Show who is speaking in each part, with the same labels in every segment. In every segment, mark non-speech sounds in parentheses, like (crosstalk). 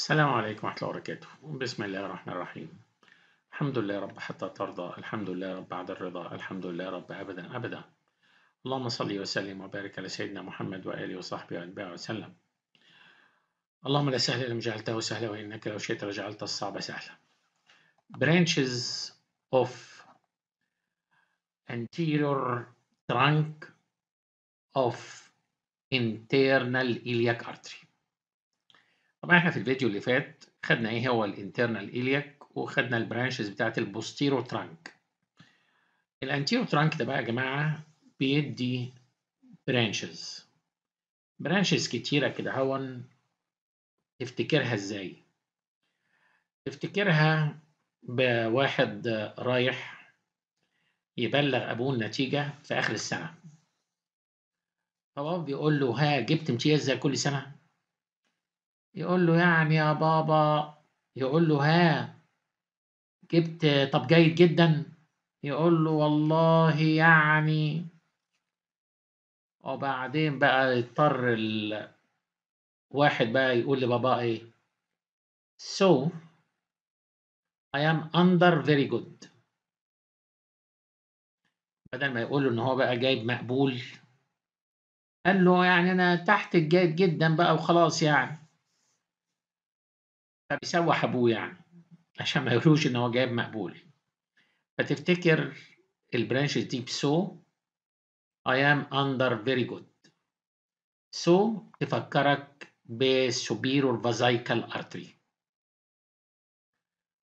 Speaker 1: السلام عليكم ورحمة الله وبركاته بسم الله الرحمن الرحيم الحمد لله رب حتى ترضى الحمد لله رب بعد الرضا الحمد لله رب أبدا أبدا اللهم صل وسلم وبارك على سيدنا محمد وآله وصحبه وأتباعه وسلم اللهم لا سهل إلا جعلته سهلا وإنك لو شئت لجعلت الصعب سهلا branches of anterior trunk of internal iliac artery طبعا احنا في الفيديو اللي فات خدنا ايه هو الانترنال إلياك وخدنا البرانشز بتاعت البوستيرو ترانك الانتيرو ترانك ده بقى يا جماعة بيدي برانشز برانشز كتيرة كده هون تفتكرها ازاي تفتكرها بواحد رايح يبلغ أبوه النتيجة في آخر السنة فبابا بيقول له ها جبت امتياز زي كل سنة يقول له يعني يا بابا يقول له ها جبت طب جيد جدا يقول له والله يعني وبعدين بقى يضطر الواحد بقى يقول لبابا ايه so I am under very good بدل ما يقول له ان هو بقى جايب مقبول قال له يعني انا تحت الجيد جدا بقى وخلاص يعني فبيسوح ابوه يعني عشان ما يقولوش ان هو جايب مقبول فتفتكر البرانشز دي بسو I am under very good so تفكرك بسوبيرور فازايكال ارتري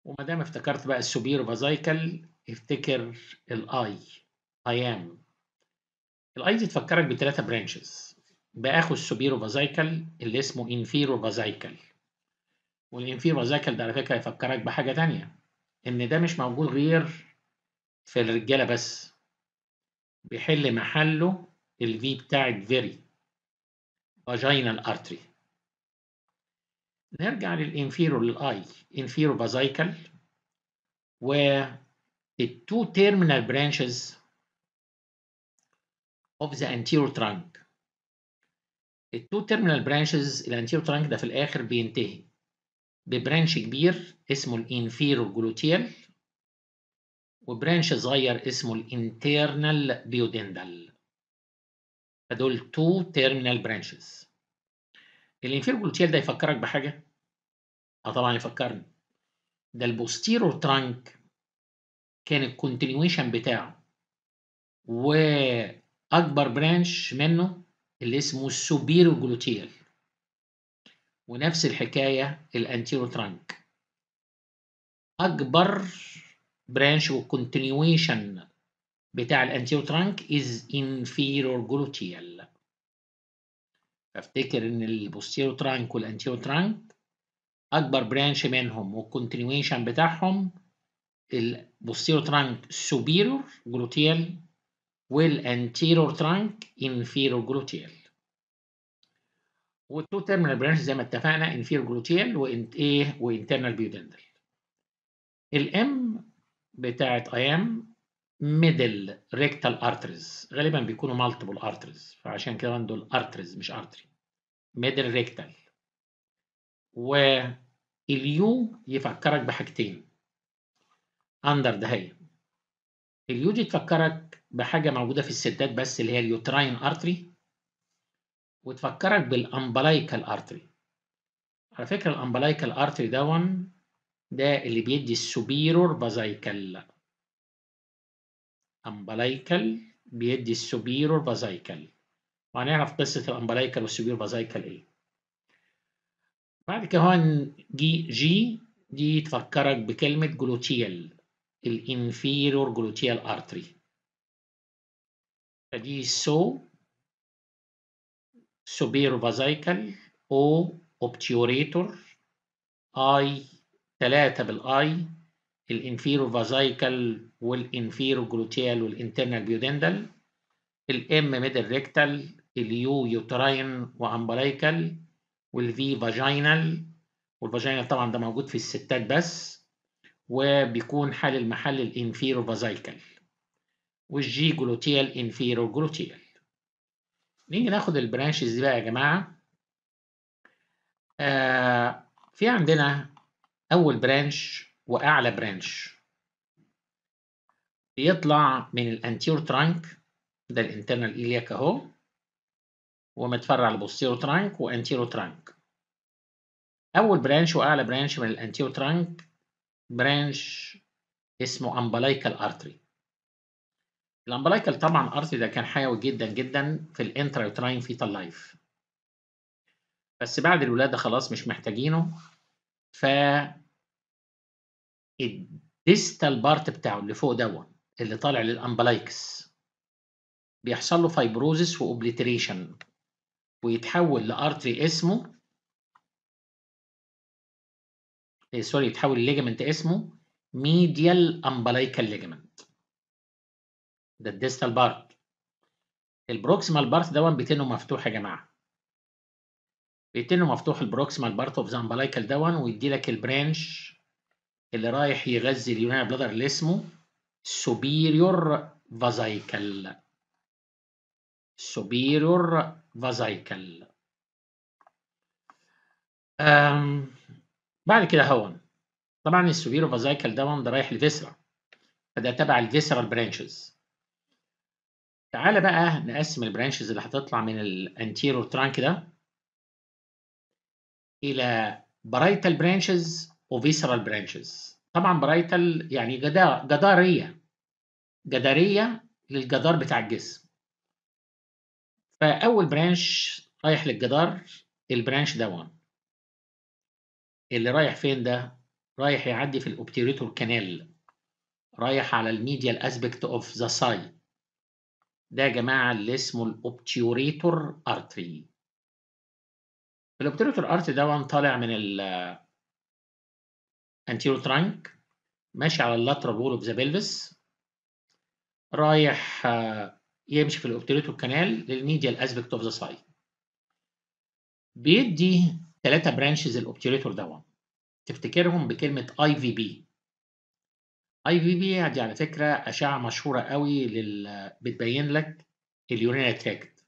Speaker 1: وما دام افتكرت بقى السوبيرور فازايكال افتكر الاي I am الاي دي تفكرك بثلاثة برانشز باخو السوبيرو فازايكال اللي اسمه انفيرو فازايكال والانفيرا ذكر ده على فكره يفكرك بحاجه تانية ان ده مش موجود غير في الرجاله بس بيحل محله الفي بتاعت فيري فاجينال ارتري نرجع للانفيرو للاي انفيرو بازايكل و التو تيرمينال برانشز اوف ذا انتيرو ترانك التو تيرمينال برانشز الانتيرو ترانك ده في الاخر بينتهي ببرانش كبير اسمه الانفيرو جلوتيال وبرانش صغير اسمه الانترنال بيودندال فدول تو تيرمينال برانشز الانفيرو جلوتيال ده يفكرك بحاجه اه طبعا يفكرني ده البوستيرور ترانك كان الكونتينيويشن بتاعه واكبر برانش منه اللي اسمه السوبيرو جلوتيال ونفس الحكاية الانتيرو ترانك أكبر برانش وكونتينيويشن بتاع الانتيرو ترانك از inferior gluteal أفتكر ان البوستيرو ترانك والانتيرو ترانك اكبر برانش منهم وكونتينيويشن بتاعهم البوستيرو ترانك سوبيرور جلوتيال والانتيرور ترانك انفيرور جلوتيال والتو تيرمينال برانش زي ما اتفقنا انفير جلوتيال وانت ايه وانترنال بيودندل الام بتاعت اي ام ميدل ريكتال ارتريز غالبا بيكونوا مالتيبل ارتريز فعشان كده دول ارتريز مش ارتري ميدل ريكتال واليو يفكرك بحاجتين اندر هي اليو دي تفكرك بحاجه موجوده في السدات بس اللي هي اليوتراين ارتري وتفكرك بالامبلايكال ارتري على فكرة الامبلايكال ارتري ون ده اللي بيدي السوبيرور بازايكال امبلايكال بيدي السوبيرور بازايكال وهنعرف قصة الامبلايكال والسوبيرور بازايكال ايه بعد كده هون جي جي دي تفكرك بكلمة جلوتيال الانفيرور جلوتيال ارتري فدي so سوبيرفازايكال او اوبتيوريتور اي ثلاثة بالاي الانفيرو فازايكال والانفيرو جلوتيال والانترنال بيودندل الام ميدل ريكتال اليو يوتراين وامبلايكال والفي فاجينال والفاجينال طبعا ده موجود في الستات بس وبيكون حال المحل الانفيرو فازايكال والجي جلوتيال انفيرو جلوتيال نيجي ناخد البرانشز دي بقى يا جماعة آه في عندنا أول برانش وأعلى برانش بيطلع من الانتيور ترانك ده الانترنال إلياك أهو ومتفرع لبوستيرو ترانك وانتيرو ترانك أول برانش وأعلى برانش من الانتيور ترانك برانش اسمه امبلايكال ارتري الامبلايكال طبعا ارث ده كان حيوي جدا جدا في الانترا يوتراين فيتال لايف بس بعد الولاده خلاص مش محتاجينه ف الديستال بارت بتاعه اللي فوق دوت اللي طالع للامبلايكس بيحصل له فايبروزس واوبليتريشن ويتحول لارتري اسمه إيه، سوري يتحول لليجمنت اسمه ميديال امبلايكال ليجمنت ده الديستال بارت البروكسيمال بارت ده بتنه مفتوح يا جماعه بتنه مفتوح البروكسيمال بارت اوف زامبلايكال ده ويدي لك البرانش اللي رايح يغذي اليونان بلادر اللي اسمه سوبيريور فازايكال سوبيريور فازايكال بعد كده هون طبعا السوبيريور فازايكال ده ده رايح لفيسرا فده تبع الفيسرال برانشز تعالى بقى نقسم البرانشز اللي هتطلع من الانتيرور ترانك ده الى برايتال برانشز وفيسرال برانشز طبعا برايتال يعني جدار جداريه جداريه للجدار بتاع الجسم فاول برانش رايح للجدار البرانش ده وان اللي رايح فين ده رايح يعدي في الاوبتيريتور كانال رايح على الميديا الاسبكت اوف ذا سايت ده يا جماعة اللي اسمه الأوبتيوريتور أرتري الأوبتيوريتور أرتري ده طالع من ال anterior trunk ماشي على اللاترال wall اوف ذا pelvis رايح آه، يمشي في الأوبتيوريتور كانال للميديال aspect اوف ذا سايت بيدي ثلاثة برانشز الأوبتيوريتور ده تفتكرهم بكلمة اي في بي اي في بي دي على فكره اشعه مشهوره قوي لل... بتبين لك اليورينري تراكت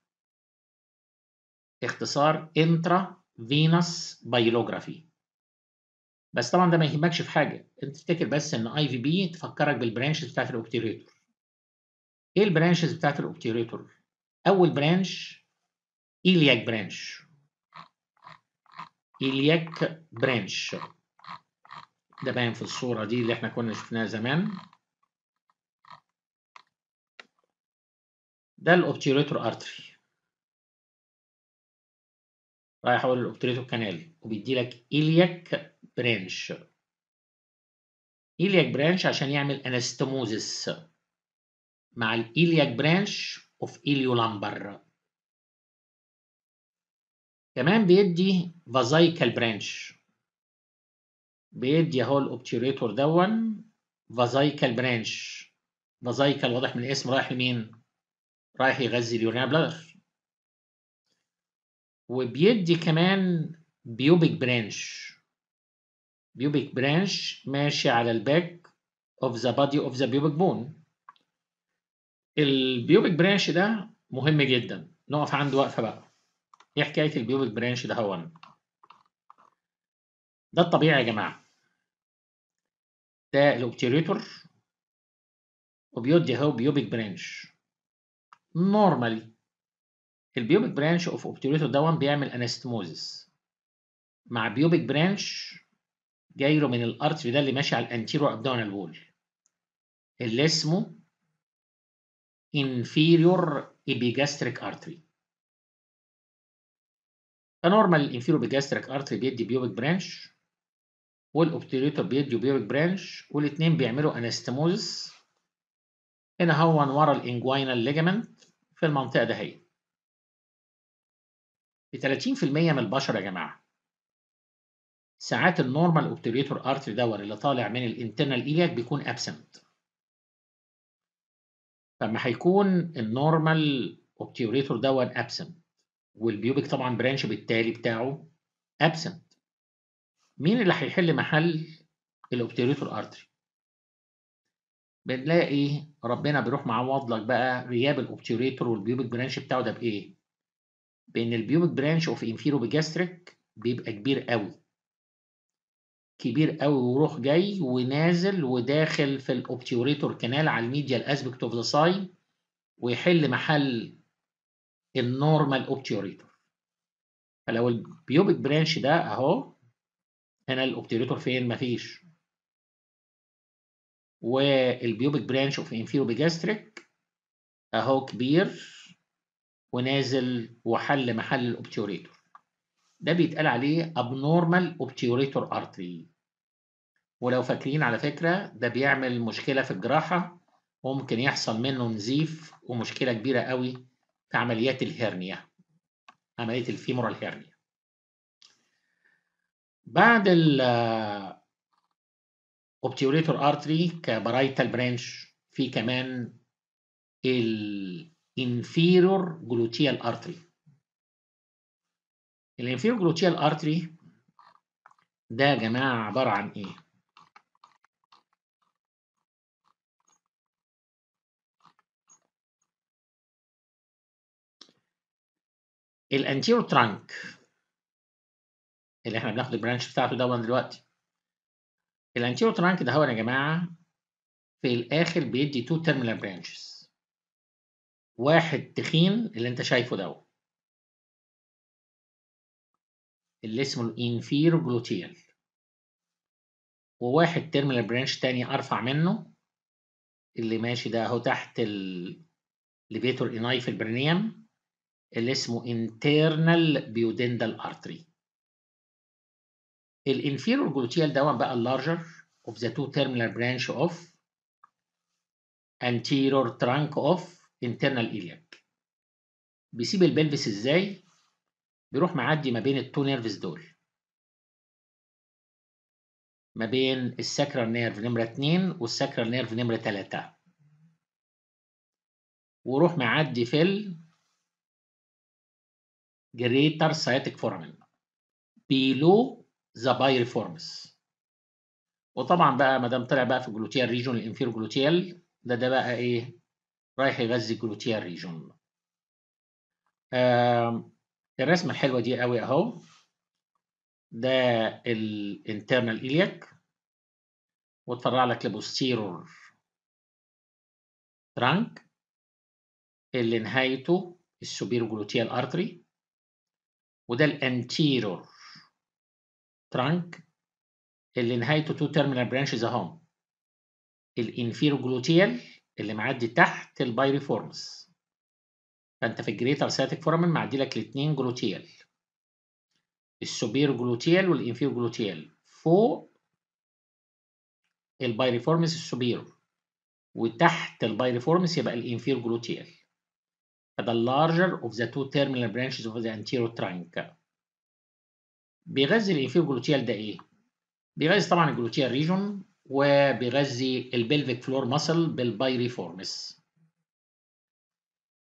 Speaker 1: اختصار انترا فينوس بايولوجرافي بس طبعا ده ما يهمكش في حاجه انت تفتكر بس ان اي في بي تفكرك بالبرانشز بتاعت الاوبتيريتور ايه البرانشز بتاعت الاوبتيريتور اول برانش إلياك برانش إلياك برانش ده باين في الصورة دي اللي احنا كنا شفناها زمان ده الأوبتيريتور ارتري رايح اقول الأوبتيريتور كانال وبيدي لك إلياك برانش إلياك برانش عشان يعمل انستموزس مع الإلياك برانش اوف إليو لامبر كمان بيدي فازايكال برانش بيدي اهو الاوبتيوريتور دون فازايكال برانش فازايكال واضح من الاسم رايح لمين؟ رايح يغذي اليورينال بلادر وبيدي كمان بيوبيك برانش بيوبيك برانش ماشي على الباك اوف ذا بادي اوف ذا بيوبيك بون البيوبيك برانش ده مهم جدا نقف عنده وقفه بقى ايه حكايه البيوبيك برانش ده هون ده الطبيعي يا جماعه ده الاوبتيريتور وبيدي اهو بيوبيك برانش نورمالي البيوبيك برانش اوف اوبتيريتور دون بيعمل انستموزس مع بيوبيك برانش جايره من الارتري ده اللي ماشي على الانتيرو ابدونال وول اللي اسمه inferior epigastric artery فنورمال الانفيرو بيجاستريك ارتري بيدي بيوبيك برانش والاوبتيريتور بيديو بيرك برانش والاثنين بيعملوا انستموزس هنا هو ورا الانجوينال ليجامنت في المنطقه هي في 30% من البشر يا جماعه ساعات النورمال اوبتيريتور ارتري دور اللي طالع من الانترنال ايلياك بيكون ابسنت فما هيكون النورمال اوبتيوريتور دون ابسنت والبيوبك طبعا برانش بالتالي بتاعه ابسنت مين اللي هيحل محل الاوبتريتور ارتري بنلاقي ربنا بيروح معوض لك بقى غياب الاوبتريتور والبيوبك برانش بتاعه ده بايه بان البيوبك برانش اوف انفيرو بجاستريك بيبقى كبير قوي كبير قوي وروح جاي ونازل وداخل في الاوبتيوريتور كنال على الميديا الاسبكت اوف ذا ساين ويحل محل النورمال اوبتيوريتور فلو البيوبك برانش ده اهو هنا الاوبتيريتور فين مفيش والبيوبك برانش اوف انفيرو بيجاستريك اهو كبير ونازل وحل محل الاوبتيوريتور ده بيتقال عليه abnormal obturator artery ولو فاكرين على فكرة ده بيعمل مشكلة في الجراحة وممكن يحصل منه نزيف ومشكلة كبيرة قوي في عمليات الهرنية عملية الفيمورال هرنية بعد ال obturator artery كبرايتال برانش في كمان ال inferior gluteal artery ال inferior gluteal artery ده يا جماعة عبارة عن إيه؟ الانتيرو ترانك اللي احنا بناخد البرانش بتاعته ده دلوقتي الانتيرو ترانك ده يا جماعه في الاخر بيدي تو تيرمينال برانشز واحد تخين اللي انت شايفه ده اللي اسمه الانفير جلوتيال وواحد تيرمينال برانش تاني ارفع منه اللي ماشي ده اهو تحت الليفيتور اناي في البرنيم اللي اسمه internal بيودندال artery الانفيرور جلوتيال ده بقى اللارجر اوف ذا تو تيرمينال برانش اوف انتيرور ترانك اوف انترنال ايلياك بيسيب البلفس ازاي بيروح معدي ما بين التو نيرفز دول ما بين الساكرال نيرف نمرة 2 والساكرال نيرف نمرة 3 وروح معدي في ال جريتر سايتك فورامن بيلو ذا بايريفورمس وطبعا بقى ما دام طلع بقى في الجلوتيال ريجون الانفير جلوتيال ده ده بقى ايه رايح يغذي الجلوتيال ريجون الرسمه الحلوه دي قوي اهو ده الانترنال ايلياك وتفرع لك البوستيرور ترانك اللي نهايته السوبر جلوتيال ارتري وده الانتيرور ترانك اللي نهايته تو تيرمينال برانشز اهم جلوتيال اللي معدي تحت البايريفورمس فانت في الجريتر ساتيك فورامين معدي لك الاثنين جلوتيال السوبير جلوتيال والانفيرو جلوتيال فوق البايريفورمس السوبير وتحت البايريفورمس يبقى الانفيرو جلوتيال فده اللارجر اوف ذا تو تيرمينال برانشز اوف ذا انتيرو ترانكا بيغذي جلوتيال ده ايه؟ بيغذي طبعا الجلوتيال ريجون وبيغذي البلفيك فلور مسل بالبايريفورمس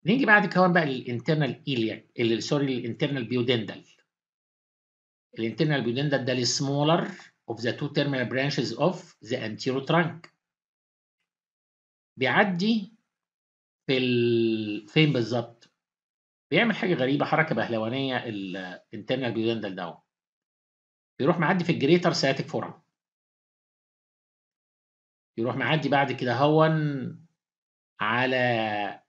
Speaker 1: نيجي بعد كمان بقى للانترنال ايلياك اللي سوري الانترنال بيودندل الانترنال بيودندل ده السمولر اوف ذا تو تيرمينال برانشز اوف ذا انتيرو ترانك. بيعدي في ال... فين بالظبط بيعمل حاجه غريبه حركه بهلوانيه الانترنال بيودندل ده يروح معدي في الجريتر ساتك فورم يروح معدي بعد كده هون على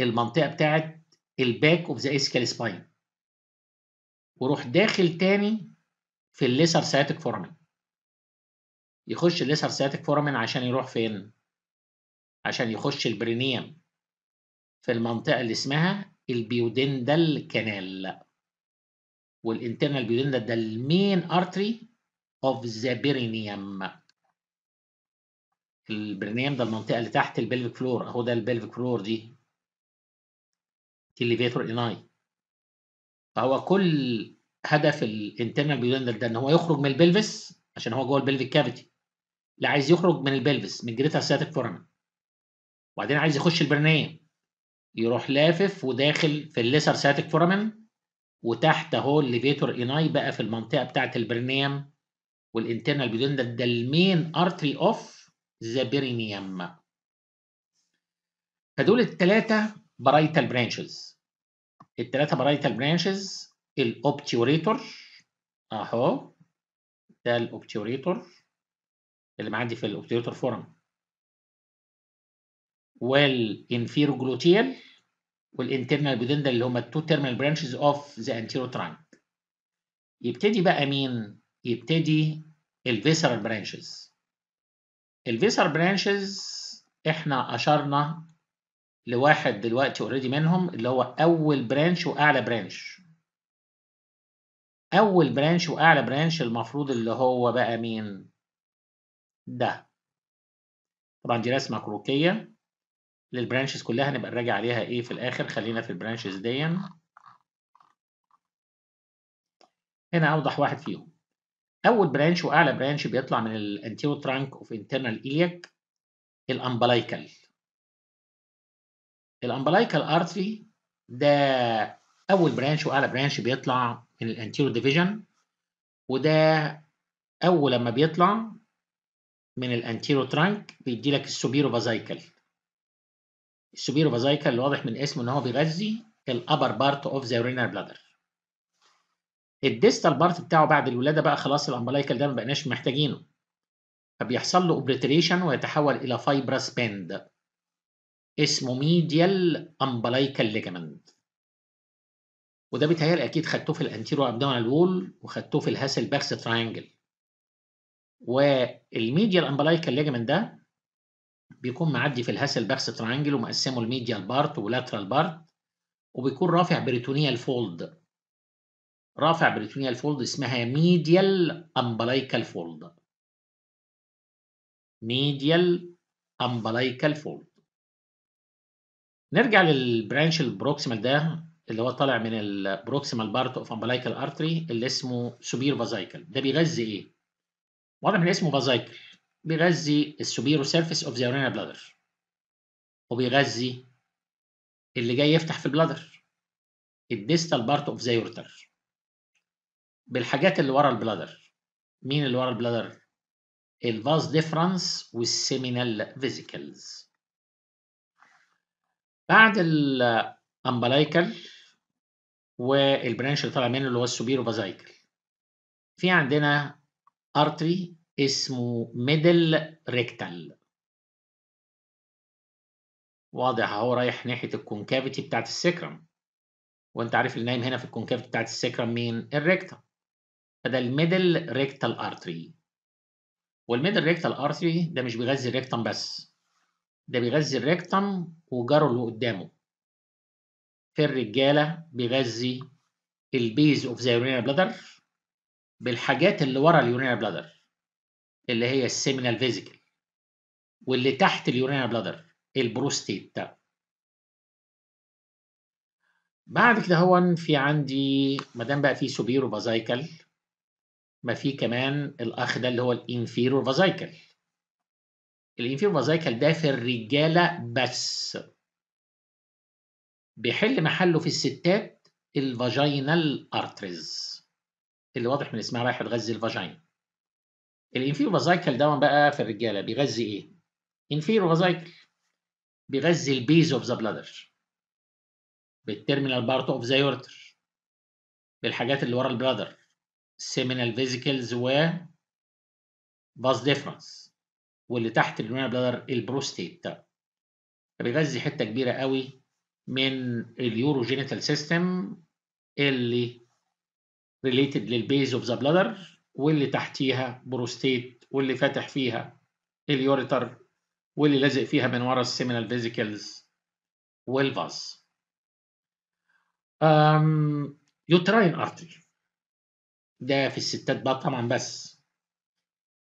Speaker 1: المنطقة بتاعت الباك اوف ذا اسكال سباين وروح داخل تاني في الليسر سياتيك فورمين يخش الليسر سياتيك فورمين عشان يروح فين؟ عشان يخش البرينيم في المنطقة اللي اسمها البيودندال كانال والانترنال جيودينال ده المين ارتري اوف ذا برينيوم البرينيوم ده المنطقه اللي تحت البلفيك فلور اهو ده البلفيك فلور دي تيليفيتور ايناي فهو كل هدف الانترنال جيودينال ده ان هو يخرج من البلفس عشان هو جوه البلفيك كافيتي لا عايز يخرج من البلفس من جريتا ساتيك فورمن وبعدين عايز يخش البرينيوم يروح لافف وداخل في الليسر ساتيك فورمن وتحت اهو الليفيتور ايناي بقى في المنطقه بتاعه البرنيم والانترنال بيدون ده ده المين ارتري اوف ذا برينيم فدول الثلاثه برايتال برانشز الثلاثه برايتال برانشز الاوبتيوريتور اهو ده الاوبتيوريتور اللي معدي في الاوبتيوريتور فورم والانفيرو جلوتيل والانترنال جودين ده اللي هما التو تيرمينال برانشز اوف ذا انتيرو ترانك يبتدي بقى مين يبتدي الفيسرال برانشز الفيسرال برانشز احنا اشرنا لواحد دلوقتي اوريدي منهم اللي هو اول برانش واعلى برانش اول برانش واعلى برانش المفروض اللي هو بقى مين ده طبعا دي رسمه كروكيه للبرانشز كلها هنبقى نراجع عليها ايه في الاخر خلينا في البرانشز دي هنا اوضح واحد فيهم اول برانش واعلى برانش بيطلع من الانتيرو ترانك اوف انترنال ايليك الامبلايكال الامبلايكال ارتري ده اول برانش واعلى برانش بيطلع من الانتيرو ديفيجن وده اول لما بيطلع من الانتيرو ترانك بيدي لك السوبيرو فازايكل السوبيرو فازايكا اللي واضح من اسمه ان هو بيغذي الابر بارت اوف ذا رينر بلادر الديستال بارت بتاعه بعد الولاده بقى خلاص الامبلايكال ده ما بقناش محتاجينه فبيحصل له اوبريتريشن ويتحول الى فايبرس باند اسمه ميديال امبلايكال ليجامنت وده بيتهيألي اكيد خدتوه في الانتيرو ابدومينال وول وخدتوه في الهاسل باكس تريانجل والميديال امبلايكال ليجامنت ده بيكون معدي في الهاسل باكس ترانجل ومقسمه الميديال بارت ولاترال بارت وبيكون رافع بريتونيال فولد رافع بريتونيال فولد اسمها ميديال امبلايكال فولد ميديال امبلايكال فولد نرجع للبرانش البروكسيمال ده اللي هو طالع من البروكسيمال بارت اوف امبلايكال ارتري اللي اسمه سوبير فازايكل ده بيغذي ايه؟ واضح من اسمه فازايكل بيغذي السوبيرو سيرفيس اوف ذا يورينال بلادر وبيغذي اللي جاي يفتح في البلادر الديستال بارت اوف ذا يورتر بالحاجات اللي ورا البلادر مين اللي ورا البلادر الفاز ديفرنس والسيمينال فيزيكلز بعد الامبلايكال والبرانش اللي طالع منه اللي هو السوبيرو فازايكل في عندنا ارتري اسمه ميدل ريكتال واضح اهو رايح ناحيه الكونكافيتي بتاعت السكرم وانت عارف اللي نايم هنا في الكونكافيتي بتاعت السكرم مين الريكتال فده الميدل ريكتال ارتري والميدل ريكتال ارتري ده مش بيغذي الريكتم بس ده بيغذي الريكتم وجاره اللي قدامه في الرجاله بيغذي البيز اوف ذا يورينال بلادر بالحاجات اللي ورا اليورينال بلادر اللي هي السيمينال فيزيكال واللي تحت اليورينال بلادر البروستيت ده بعد كده هو في عندي ما دام بقى في سوبيرو فازايكل ما في كمان الاخ ده اللي هو الانفيرو فازايكل الانفيرو فازايكل ده في الرجاله بس بيحل محله في الستات الفاجينال ارتريز اللي واضح من اسمها رايح تغذي الفاجين الانفيرو فازايكل ده بقى في الرجاله بيغذي ايه؟ انفيرو فازايكل بيغذي البيز اوف ذا بلادر بالترمينال بارت اوف ذا يورتر بالحاجات اللي ورا البلادر سيمينال فيزيكلز و باس ديفرنس واللي تحت الرينال بلادر البروستيت ده فبيغذي حته كبيره قوي من اليوروجينيتال سيستم اللي ريليتد للبيز اوف ذا بلادر واللي تحتيها بروستيت واللي فاتح فيها اليوريتر واللي لازق فيها من ورا السيمينال فيزيكلز والفاز يوتراين ارتري ده في الستات بقى طبعا بس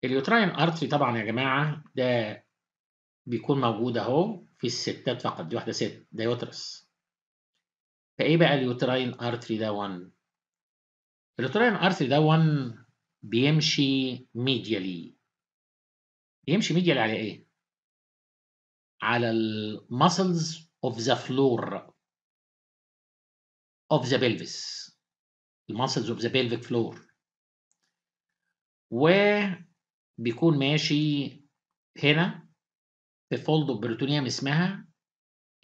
Speaker 1: اليوتراين ارتري طبعا يا جماعه ده بيكون موجود اهو في الستات فقط دي واحده ست ده يوترس فايه بقى اليوتراين ارتري ده 1 اليوتراين ارتري ده 1 بيمشي ميديالي بيمشي ميديالي على ايه؟ على المسلز اوف ذا فلور اوف ذا بيلفيس المسلز اوف ذا بيلفيك فلور وبيكون ماشي هنا في فولد اوف بريتونيوم اسمها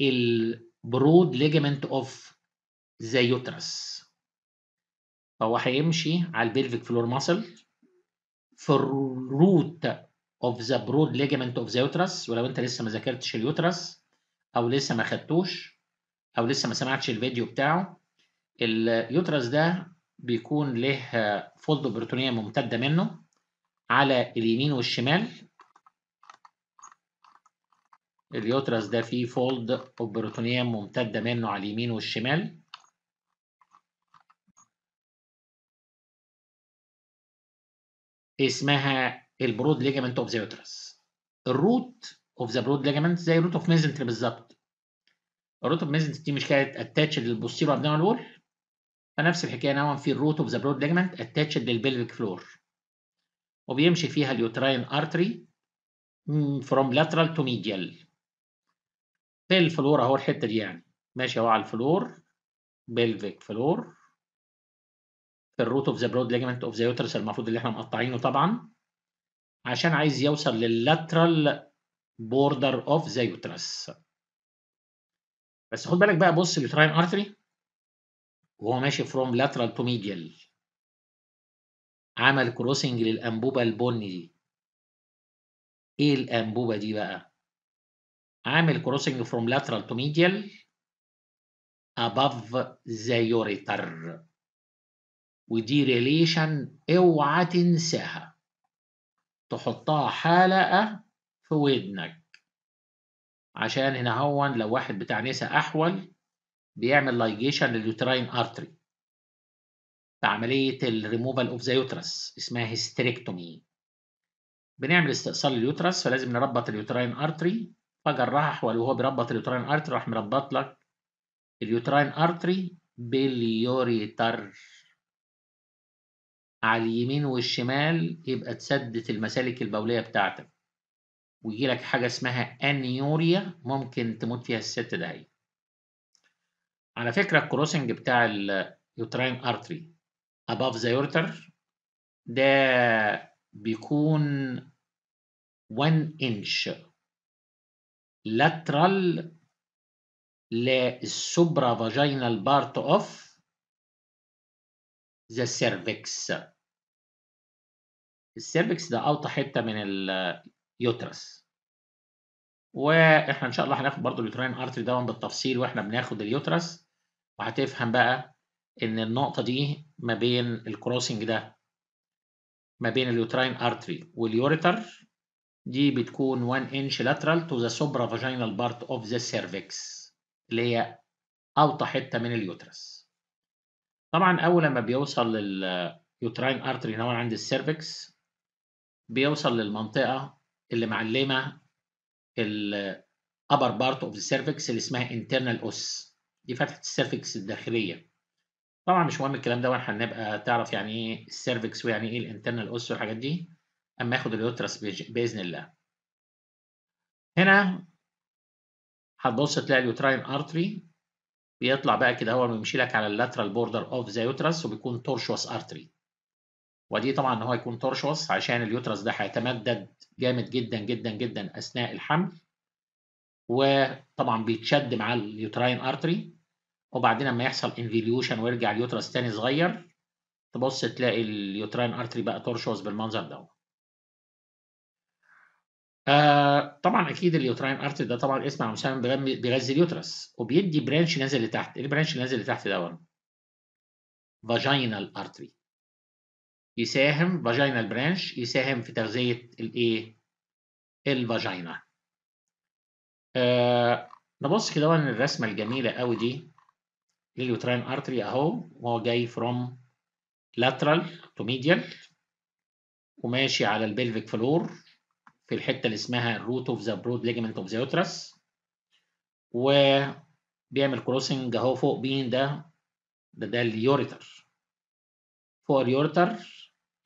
Speaker 1: البرود ليجمنت اوف ذا يوترس فهو هيمشي على البيلفيك فلور ماسل في الروت اوف ذا برود ليجمنت اوف ذا يوترس ولو انت لسه ما ذاكرتش اليوترس او لسه ما خدتوش او لسه ما سمعتش الفيديو بتاعه اليوترس ده بيكون له فولد بريتونيه ممتده منه على اليمين والشمال اليوترس ده فيه فولد بريتونيه ممتده منه على اليمين والشمال اسمها البرود ليجامنت اوف ذا يوترس الروت اوف ذا برود ليجامنت زي الروت اوف ميزنتري بالظبط الروت اوف ميزنتري دي مش كانت اتاتشد للبوستيرو ابدومينال وول فنفس الحكايه نوعا في الروت اوف ذا برود ليجامنت اتاتشد للبلفيك فلور وبيمشي فيها اليوتراين ارتري فروم لاترال تو ميديال في الفلور اهو الحته دي يعني ماشي اهو على الفلور بلفيك فلور في الروت اوف ذا برود ليجمنت اوف ذا يوترس المفروض اللي احنا مقطعينه طبعا عشان عايز يوصل لللاترال بوردر اوف ذا يوترس بس خد بالك بقى بص اليوتراين ارتري وهو ماشي فروم لاترال تو ميديال عمل كروسنج للانبوبه البني دي ايه الانبوبه دي بقى عامل كروسنج فروم لاترال تو ميديال above the ureter ودي ريليشن اوعى تنساها تحطها حلقة في ودنك عشان هنا هون لو واحد بتاع نسا أحول بيعمل لايجيشن لليوتراين أرتري في عملية الريموفال أوف ذا يوترس اسمها هيستريكتومي بنعمل استئصال اليوترس فلازم نربط اليوتراين أرتري فجرها أحول وهو بيربط اليوتراين أرتري راح مربط لك اليوتراين أرتري باليوريتر على اليمين والشمال يبقى تسدت المسالك البولية بتاعتك ويجي لك حاجة اسمها أنيوريا ممكن تموت فيها الست دقايق على فكرة الكروسنج بتاع اليوتراين أرتري أباف ذا يورتر ده بيكون 1 انش لاترال للسوبرا فاجينال بارت اوف ذا سيرفكس السيرفكس ده اوطى حته من اليوترس واحنا ان شاء الله هناخد برضو اليوترين ارتري ده بالتفصيل واحنا بناخد اليوترس وهتفهم بقى ان النقطه دي ما بين الكروسنج ده ما بين اليوترين ارتري واليوريتر دي بتكون 1 انش lateral to the supravaginal part of the cervix اللي هي اوطى حته من اليوترس طبعا اول ما بيوصل لليوتراين ارتري هنا عند السيرفكس بيوصل للمنطقه اللي معلمه الابر بارت اوف السيرفكس اللي اسمها انترنال اوس دي فتحه السيرفكس الداخليه طبعا مش مهم الكلام ده واحنا هنبقى تعرف يعني ايه السيرفكس ويعني ايه الانترنال اوس والحاجات دي اما اخد اليوترس باذن الله هنا هتبص تلاقي اليوتراين ارتري بيطلع بقى كده هو بيمشي لك على اللاترال بوردر اوف ذا يوترس وبيكون تورشوس ارتري ودي طبعا ان هو يكون تورشوس عشان اليوترس ده هيتمدد جامد جدا جدا جدا اثناء الحمل وطبعا بيتشد مع اليوتراين ارتري وبعدين لما يحصل انفيليوشن ويرجع اليوترس تاني صغير تبص تلاقي اليوتراين ارتري بقى تورشوس بالمنظر دوت آه طبعا اكيد اليوتراين ارت ده طبعا اسمع مسمى بيغذي اليوترس وبيدي برانش نازل لتحت ايه البرانش اللي نازل لتحت ده فاجينال ارتري يساهم فاجينال برانش يساهم في تغذيه الايه الفاجينا آه نبص كده بقى الرسمه الجميله قوي دي لليوتراين ارتري اهو وهو جاي فروم لاترال تو ميديال وماشي على البلفيك فلور في الحته اللي اسمها root of the broad ligament of the uterus وبيعمل كروسنج اهو فوق بين ده ده ده اليوريتر فوق اليوريتر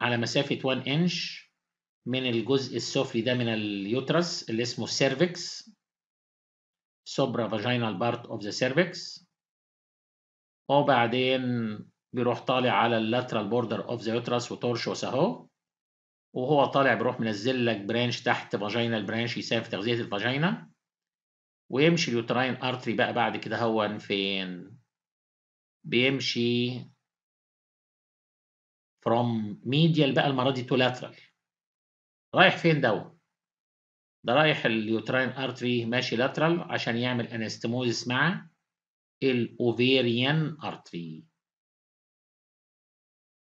Speaker 1: على مسافه 1 انش من الجزء السفلي ده من اليوترس اللي اسمه السيرفكس سوبرا فاجينال بارت اوف ذا سيرفكس وبعدين بيروح طالع على اللاترال بوردر اوف ذا يوترس وتورشوس اهو وهو طالع بيروح منزل لك برانش تحت فاجينا البرانش يساهم في تغذيه الفاجينا ويمشي اليوتراين ارتري بقى بعد كده هو فين بيمشي from medial بقى المره دي تو lateral رايح فين دو؟ ده رايح اليوتراين ارتري ماشي lateral عشان يعمل انستموزس مع الاوفيريان ارتري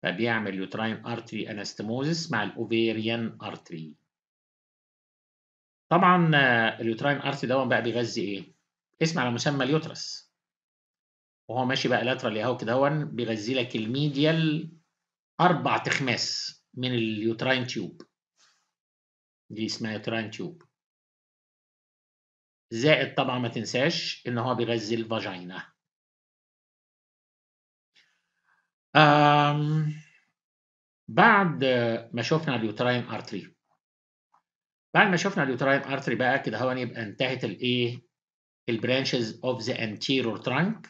Speaker 1: فبيعمل يوتراين ارتري انستموزس مع الاوفيريان ارتري طبعا آه، اليوتراين ارتري ده بقى بيغذي ايه اسم على مسمى اليوترس وهو ماشي بقى لاترال اهو كده بيغذي لك الميديال اربع تخماس من اليوتراين تيوب دي اسمها يوتراين تيوب زائد طبعا ما تنساش ان هو بيغذي الفاجينا بعد ما شفنا اليوتراين ارتري بعد ما شفنا اليوتراين ارتري بقى كده هو يعني يبقى انتهت الايه البرانشز اوف ذا anterior trunk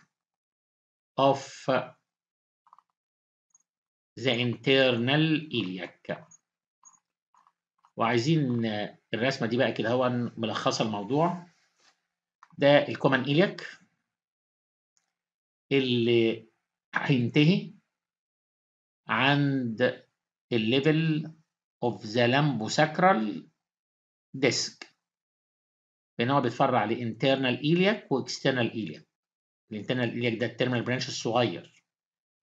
Speaker 1: of the internal iliac وعايزين الرسمه دي بقى كده هو ملخصه الموضوع ده الكومن ايلياك اللي هينتهي عند الليفل اوف ذا لامبو ساكرال ديسك لان هو بيتفرع لانترنال ايلياك واكسترنال ايلياك الانترنال ايلياك ده التيرمال برانش الصغير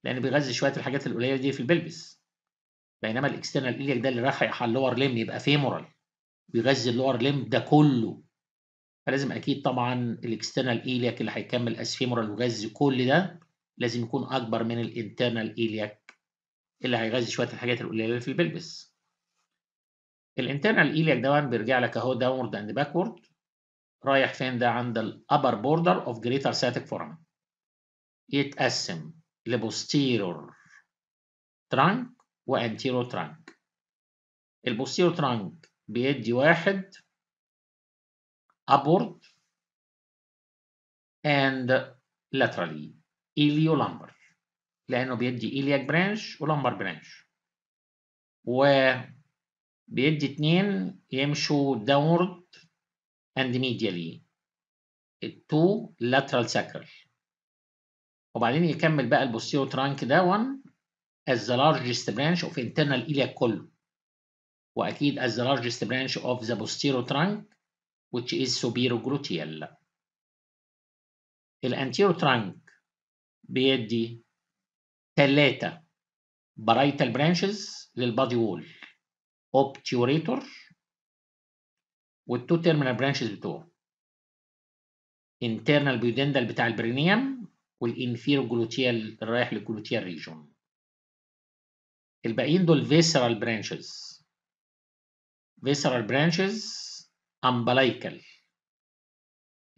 Speaker 1: لان بيغذي شويه الحاجات القليله دي في البلبس بينما الاكسترنال ايلياك ده اللي رايح على اللور ليم يبقى فيمورال بيغذي اللور ليم ده كله فلازم اكيد طبعا الاكسترنال ايلياك اللي هيكمل اسفيمورال ويغذي كل ده لازم يكون اكبر من الانترنال ايلياك اللي هيغذي شوية الحاجات القليلة اللي في البلبس الانترنال ايليك ده بيرجع لك اهو داونورد اند باكورد رايح فين ده عند الابر بوردر اوف جريتر ساتيك فورمن يتقسم لبوستيرور ترانك وانتيرور ترانك البوستيرور ترانك بيدي واحد ابورد اند لاترالي ايليو لامبر لأنه بيدي ايلياك برانش ولمبر برانش وبيدي اتنين يمشوا داونورد اند ميديالي التو لاترال ساكرال وبعدين يكمل بقى البوستيرو ترانك ده وان از the largest branch of internal iliac column واكيد از the largest branch of the posterior trunk which is superoglottial. الانتيرو ترانك بيدي ثلاثة برايتال برانشز للبادي وول اوبتيوريتور والتو تيرمينال برانشز بتوعه internal بيودندال بتاع البرينيوم والانفيرو جلوتيال رايح للجلوتيال ريجون الباقيين دول فيسرال برانشز فيسرال برانشز امبلايكال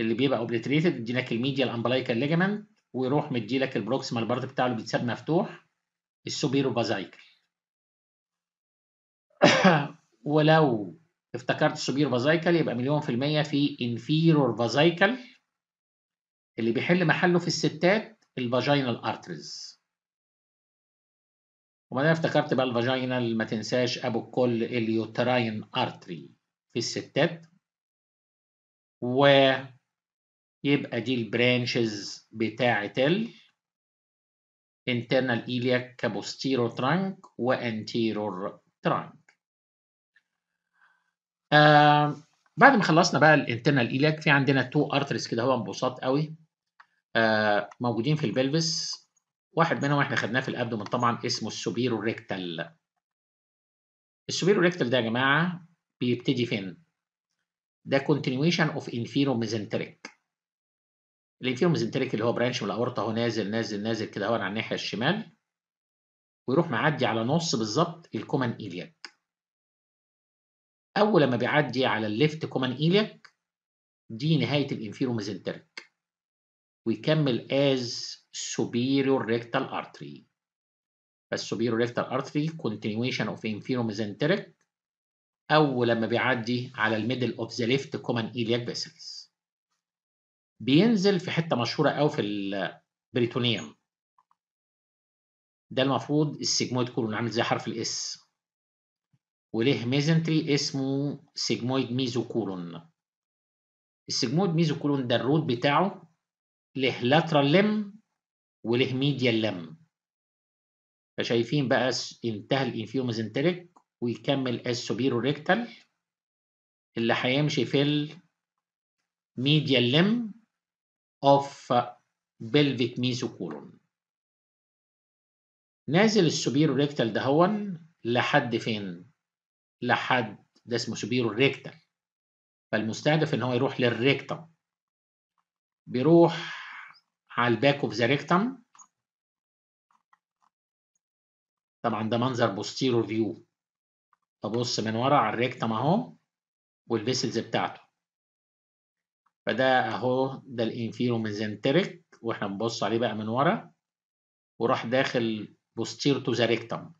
Speaker 1: اللي بيبقى اوبليتريتد اديناك الميديال امبلايكال ليجمنت ويروح مديلك البروكسيمال بارت بتاعه اللي بيتساب مفتوح السوبيرو بازايكل (coughs) ولو افتكرت السوبيرو بازايكل يبقى مليون في المية في انفيرور بازايكل اللي بيحل محله في الستات الفاجينال ارتريز وبعدين افتكرت بقى الفاجينال ما تنساش ابو الكل اليوتراين ارتري في الستات و يبقى دي البرانشز بتاعة ال internal iliac posterior trunk وanterior trunk. آه بعد ما خلصنا بقى الانترنال iliac في عندنا تو arteries كده هو انبساط قوي آه موجودين في البلفس واحد منهم احنا خدناه في الابدومن طبعا اسمه السوبيرو ريكتال السوبيرو ريكتال ده يا جماعه بيبتدي فين؟ ده continuation of inferior mesenteric الانفيرم زنتريك اللي هو برانش من الاورطه هو نازل نازل نازل كده اهو على الناحيه الشمال ويروح معدي على نص بالظبط الكومان ايلياك اول ما بيعدي على الليفت كومان ايلياك دي نهايه الانفيرم زنتريك ويكمل از superior rectal artery فالسوبيرو ريكتال ارتري كونتينيويشن اوف انفيرو ميزنتريك اول ما بيعدي على الميدل اوف ذا ليفت كومان ايلياك فيسلز بينزل في حتة مشهورة قوي في البريتونيوم ده المفروض السيجمويد كولون عامل زي حرف الاس وليه ميزنتري اسمه سيجمويد ميزو كولون السيجمويد ميزو كولون ده الروت بتاعه له لاترال لم وله ميديال لم فشايفين بقى انتهى ميزنتريك ويكمل السوبيرو ريكتال اللي هيمشي في الميديال لم of uh, pelvic mesocolon نازل السوبيرو ريكتال دهون لحد فين؟ لحد ده اسمه سوبيرو ريكتال فالمستهدف ان هو يروح للريكتم بيروح على الباك اوف ذا ريكتم طبعا ده منظر بوستيرو فيو ابص من ورا على الريكتم اهو والفيسلز بتاعته فده اهو ده الانفيرو ميزنتريك واحنا بنبص عليه بقى من ورا وراح داخل بوستير تو ذا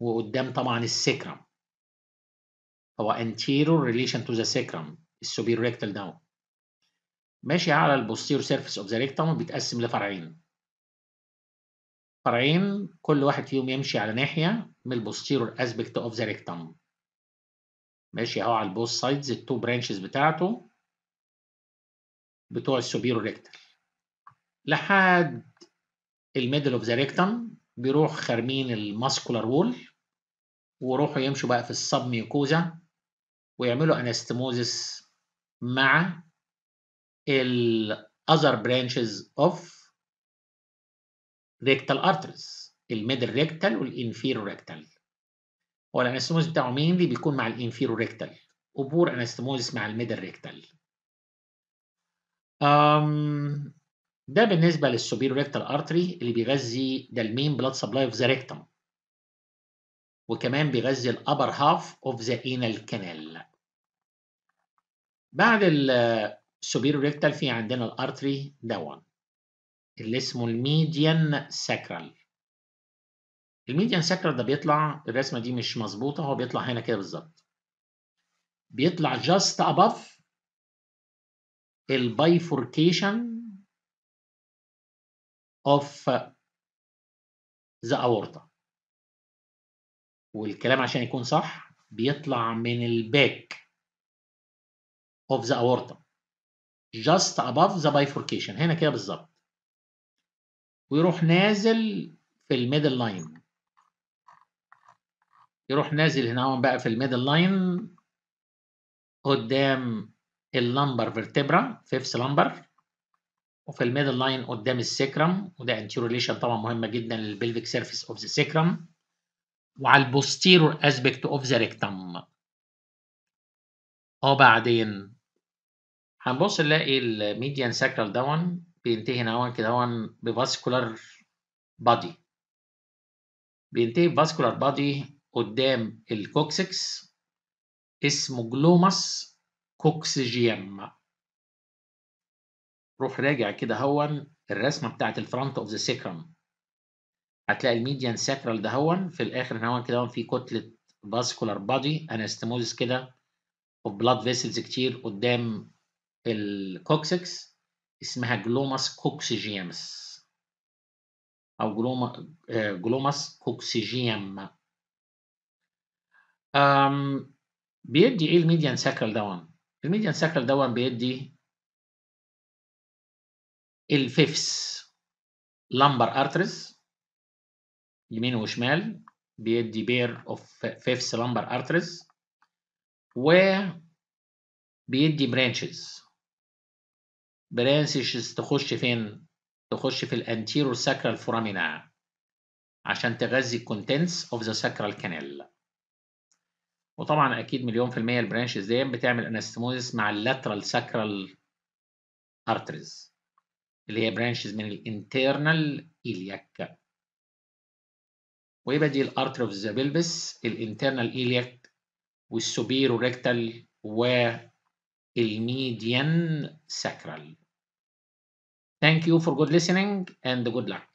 Speaker 1: وقدام طبعا السكرم هو anterior relation to the sacrum السوبير ريكتال داون ماشي على البوستير سيرفيس اوف ذا ريكتم بيتقسم لفرعين فرعين كل واحد فيهم يمشي على ناحيه من البوستيرور اسبكت اوف ذا ريكتم ماشي اهو على البوث سايدز التو برانشز بتاعته بتوع السوبيرو ريكتال لحد الميدل اوف ذا ريكتم بيروح خارمين الماسكولار وول وروحوا يمشوا بقى في السب ميوكوزا ويعملوا انستموزس مع الاذر برانشز اوف ريكتال ارترز الميدل ريكتال والانفيرو ريكتال والانستموزس بتاعه مينلي بيكون مع الانفيرو ريكتال وبور انستموزس مع الميدل ريكتال أم ده بالنسبه للسوبيرو ريكتال ارتري اللي بيغذي ده المين بلاد سبلاي اوف ذا ريكتم وكمان بيغذي الابر هاف اوف ذا انال كانال بعد السوبيرو ريكتال في عندنا الارتري دون اللي اسمه الميديان ساكرال الميديان ساكرال ده بيطلع الرسمه دي مش مظبوطه هو بيطلع هنا كده بالظبط بيطلع جاست اباف البايفوركيشن اوف ذا اورطه والكلام عشان يكون صح بيطلع من الباك اوف ذا اورطه just above the bifurcation هنا كده بالظبط ويروح نازل في الميدل لاين يروح نازل هنا بقى في الميدل لاين قدام اللمبر فيرتبرا فيفث لمبر وفي الميدل لاين قدام السكرم وده انتيوريليشن طبعا مهمه جدا للبلفيك سيرفيس اوف ذا سكرم وعلى البوستيرور اسبكت اوف ذا ريكتم اه بعدين هنبص نلاقي الميديان ساكرال داون بينتهي هنا كده اهون بفاسكولار بادي بينتهي بفاسكولار بادي قدام الكوكسكس اسمه جلوماس جيم روح راجع كده هون الرسمة بتاعت الفرونت اوف ذا سيكرم هتلاقي الميديان ساكرال ده هون في الاخر هون كده هون في كتلة فاسكولار بادي انستموزس كده وبلاد فيسلز كتير قدام الكوكسكس اسمها جلوماس جيمس او جلوما جلوماس جيم بيدي ايه الميديان ساكرال ده هون الميديان ساكرال دون بيدي الفيفس لامبر ارترز يمين وشمال بيدي بير اوف فيفس لامبر ارترز و بيدي برانشز برانشز تخش فين تخش في الانتيرو ساكرال فورامينا عشان تغذي الكونتنتس اوف ذا ساكرال كانيلا وطبعا اكيد مليون في المية البرانش دي بتعمل انستموزس مع اللاترال ساكرال ارتريز اللي هي برانشز من الانترنال ايلياك ويبقى دي الارتري اوف ذا بلبس الانترنال ايلياك والسوبيرو ريكتال والميديان ساكرال Thank you for good listening and good luck.